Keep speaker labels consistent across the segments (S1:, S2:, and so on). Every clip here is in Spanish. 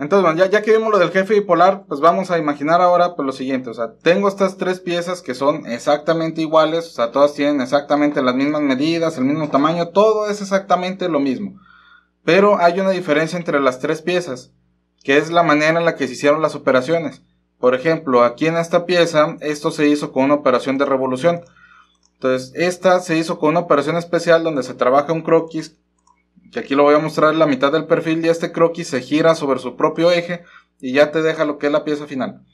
S1: Entonces, bueno, ya, que vimos lo del jefe bipolar, pues vamos a imaginar ahora pues, lo siguiente. O sea, tengo estas tres piezas que son exactamente iguales, o sea, todas tienen exactamente las mismas medidas, el mismo tamaño, todo es exactamente lo mismo. Pero hay una diferencia entre las tres piezas, que es la manera en la que se hicieron las operaciones. Por ejemplo, aquí en esta pieza, esto se hizo con una operación de revolución. Entonces, esta se hizo con una operación especial donde se trabaja un croquis que aquí lo voy a mostrar la mitad del perfil y este croquis se gira sobre su propio eje y ya te deja lo que es la pieza final.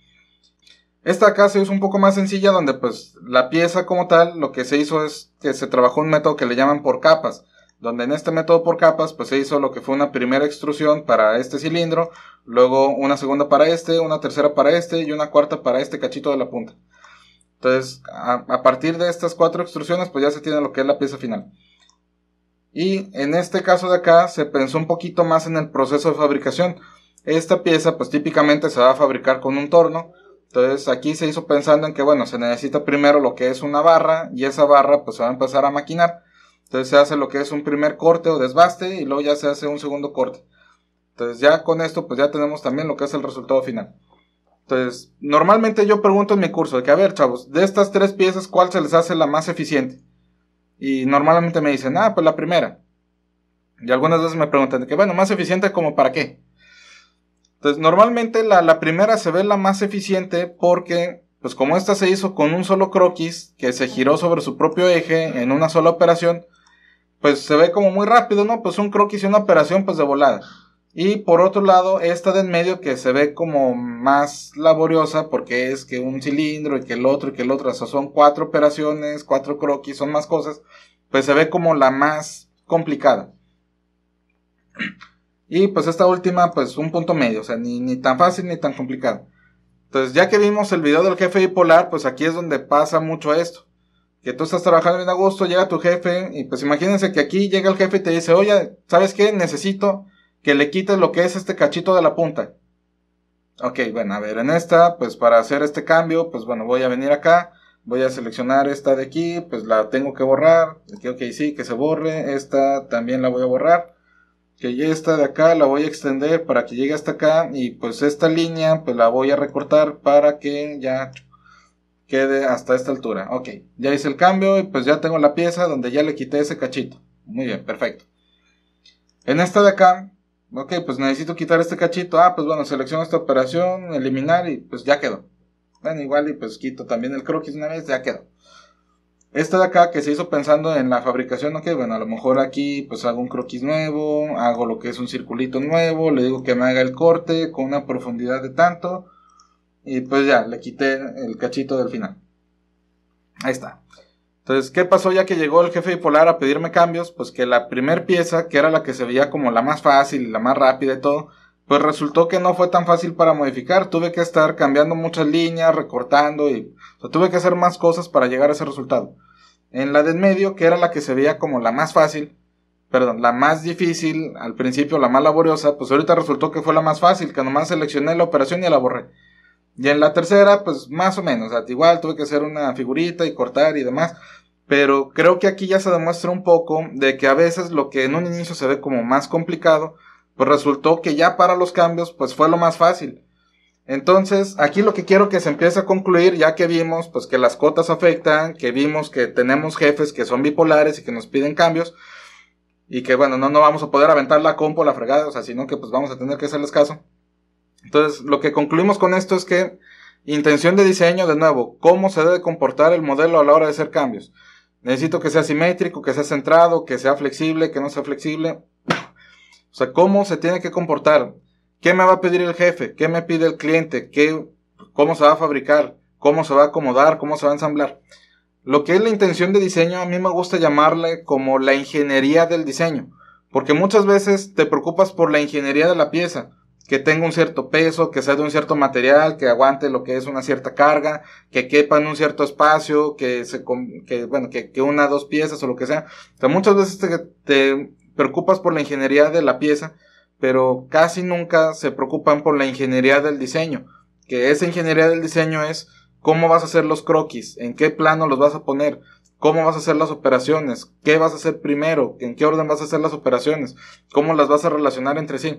S1: Esta acá se hizo un poco más sencilla donde pues la pieza como tal lo que se hizo es que se trabajó un método que le llaman por capas, donde en este método por capas pues se hizo lo que fue una primera extrusión para este cilindro, luego una segunda para este, una tercera para este y una cuarta para este cachito de la punta. Entonces a partir de estas cuatro extrusiones pues ya se tiene lo que es la pieza final. Y en este caso de acá se pensó un poquito más en el proceso de fabricación. Esta pieza pues típicamente se va a fabricar con un torno. Entonces aquí se hizo pensando en que bueno, se necesita primero lo que es una barra y esa barra pues se va a empezar a maquinar. Entonces se hace lo que es un primer corte o desbaste y luego ya se hace un segundo corte. Entonces ya con esto pues ya tenemos también lo que es el resultado final. Entonces normalmente yo pregunto en mi curso de que a ver chavos, de estas tres piezas ¿cuál se les hace la más eficiente? Y normalmente me dicen, ah, pues la primera. Y algunas veces me preguntan, que bueno, más eficiente como para qué. Entonces, normalmente la, la, primera se ve la más eficiente porque, pues como esta se hizo con un solo croquis, que se giró sobre su propio eje en una sola operación, pues se ve como muy rápido, ¿no? Pues un croquis y una operación, pues de volada. Y por otro lado, esta de en medio que se ve como más laboriosa porque es que un cilindro y que el otro y que el otro, o sea, son cuatro operaciones, cuatro croquis, son más cosas, pues se ve como la más complicada. Y pues esta última, pues un punto medio, o sea, ni, tan fácil ni tan complicado. Entonces, ya que vimos el video del jefe bipolar, pues aquí es donde pasa mucho esto. Que tú estás trabajando bien a gusto, llega tu jefe, y pues imagínense que aquí llega el jefe y te dice, oye, ¿sabes qué? Necesito que le quite lo que es este cachito de la punta. Ok, bueno, a ver, en esta, pues para hacer este cambio, pues bueno, voy a venir acá, voy a seleccionar esta de aquí, pues la tengo que borrar, ok, sí, que se borre, esta también la voy a borrar, que ya esta de acá la voy a extender para que llegue hasta acá y pues esta línea, pues la voy a recortar para que ya quede hasta esta altura, ok, ya hice el cambio y pues ya tengo la pieza donde ya le quité ese cachito, muy bien, perfecto. En esta de acá, ok, pues necesito quitar este cachito, ah, pues bueno, selecciono esta operación, eliminar y pues ya quedó. Bueno, igual y pues quito también el croquis una vez, ya quedó. Este de acá que se hizo pensando en la fabricación, ok, bueno, a lo mejor aquí pues hago un croquis nuevo, hago lo que es un circulito nuevo, le digo que me haga el corte con una profundidad de tanto y pues ya, le quité el cachito del final. Ahí está. Entonces, ¿qué pasó ya que llegó el jefe bipolar a pedirme cambios? Pues que la primera pieza, que era la que se veía como la más fácil, la más rápida y todo, pues resultó que no fue tan fácil para modificar. Tuve que estar cambiando muchas líneas, recortando y tuve que hacer más cosas para llegar a ese resultado. En la del medio, que era la que se veía como la más fácil, perdón, la más difícil, al principio la más laboriosa, pues ahorita resultó que fue la más fácil, que nomás seleccioné la operación y la borré. Y en la tercera, pues más o menos, igual tuve que hacer una figurita y cortar y demás. Pero creo que aquí ya se demuestra un poco de que a veces lo que en un inicio se ve como más complicado, pues resultó que ya para los cambios, pues fue lo más fácil. Entonces, aquí lo que quiero que se empiece a concluir, ya que vimos pues que las cotas afectan, que vimos que tenemos jefes que son bipolares y que nos piden cambios, y que bueno, no, no vamos a poder aventar la compo, la fregada, o sea, sino que pues vamos a tener que hacerles caso. Entonces, lo que concluimos con esto es que intención de diseño, de nuevo, cómo se debe comportar el modelo a la hora de hacer cambios. Necesito que sea simétrico, que sea centrado, que sea flexible, que no sea flexible. O sea, cómo se tiene que comportar. ¿Qué me va a pedir el jefe? ¿Qué me pide el cliente? ¿Qué, ¿Cómo se va a fabricar? ¿Cómo se va a acomodar? ¿Cómo se va a ensamblar? Lo que es la intención de diseño, a mí me gusta llamarle como la ingeniería del diseño. Porque muchas veces te preocupas por la ingeniería de la pieza, que tenga un cierto peso, que sea de un cierto material, que aguante lo que es una cierta carga, que quepa en un cierto espacio, que se, que, bueno, que, una, dos piezas o lo que sea. muchas veces te, te preocupas por la ingeniería de la pieza, pero casi nunca se preocupan por la ingeniería del diseño, que esa ingeniería del diseño es cómo vas a hacer los croquis, en qué plano los vas a poner, cómo vas a hacer las operaciones, qué vas a hacer primero, en qué orden vas a hacer las operaciones, cómo las vas a relacionar entre sí.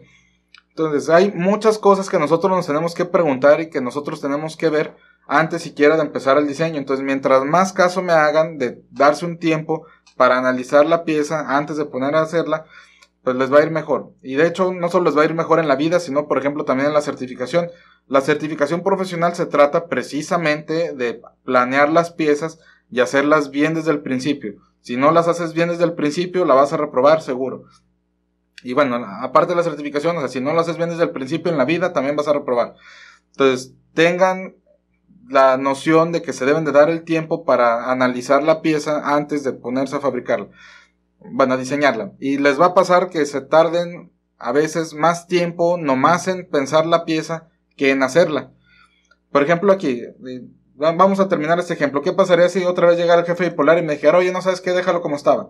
S1: Entonces, hay muchas cosas que nosotros nos tenemos que preguntar y que nosotros tenemos que ver antes siquiera de empezar el diseño. Entonces, mientras más caso me hagan de darse un tiempo para analizar la pieza antes de poner a hacerla, pues les va a ir mejor. Y de hecho, no solo les va a ir mejor en la vida, sino, por ejemplo, también en la certificación. La certificación profesional se trata precisamente de planear las piezas y hacerlas bien desde el principio. Si no las haces bien desde el principio, la vas a reprobar seguro. Y bueno, aparte de la certificación, o si no lo haces bien desde el principio en la vida, también vas a reprobar. Entonces, tengan la noción de que se deben de dar el tiempo para analizar la pieza antes de ponerse a fabricarla, van a diseñarla. Y les va a pasar que se tarden a veces más tiempo nomás en pensar la pieza que en hacerla. Por ejemplo, aquí, eh, vamos a terminar este ejemplo. ¿Qué pasaría si otra vez llegara el jefe bipolar y me dijera, oye, no sabes qué, déjalo como estaba?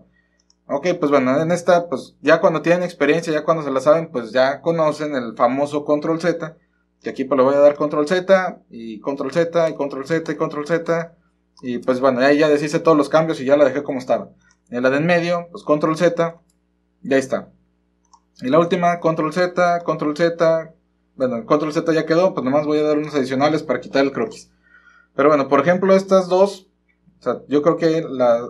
S1: Ok, pues bueno, en esta, pues ya cuando tienen experiencia, ya cuando se la saben, pues ya conocen el famoso control Z, Y aquí pues le voy a dar control Z y control Z y control Z y control Z. Y pues bueno, ahí ya deshice todos los cambios y ya la dejé como estaba. En la de en medio, pues control Z, ya está. Y la última, control Z, control Z. Bueno, el control Z ya quedó, pues nomás voy a dar unos adicionales para quitar el croquis. Pero bueno, por ejemplo, estas dos, yo creo que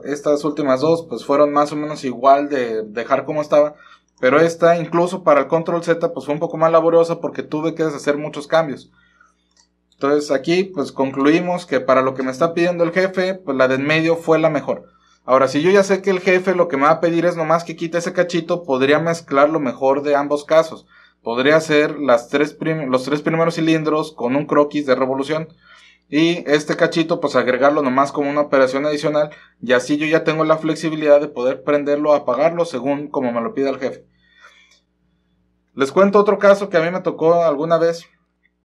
S1: estas últimas dos pues fueron más o menos igual de dejar como estaba. Pero esta, incluso para el Control Z, pues fue un poco más laboriosa porque tuve que hacer muchos cambios. Entonces aquí pues concluimos que para lo que me está pidiendo el jefe, pues la de en medio fue la mejor. Ahora, si yo ya sé que el jefe lo que me va a pedir es nomás que quite ese cachito, podría mezclar lo mejor de ambos casos. Podría hacer las los tres primeros cilindros con un croquis de revolución. Y este cachito, pues agregarlo nomás como una operación adicional. Y así yo ya tengo la flexibilidad de poder prenderlo, apagarlo según como me lo pida el jefe. Les cuento otro caso que a mí me tocó alguna vez.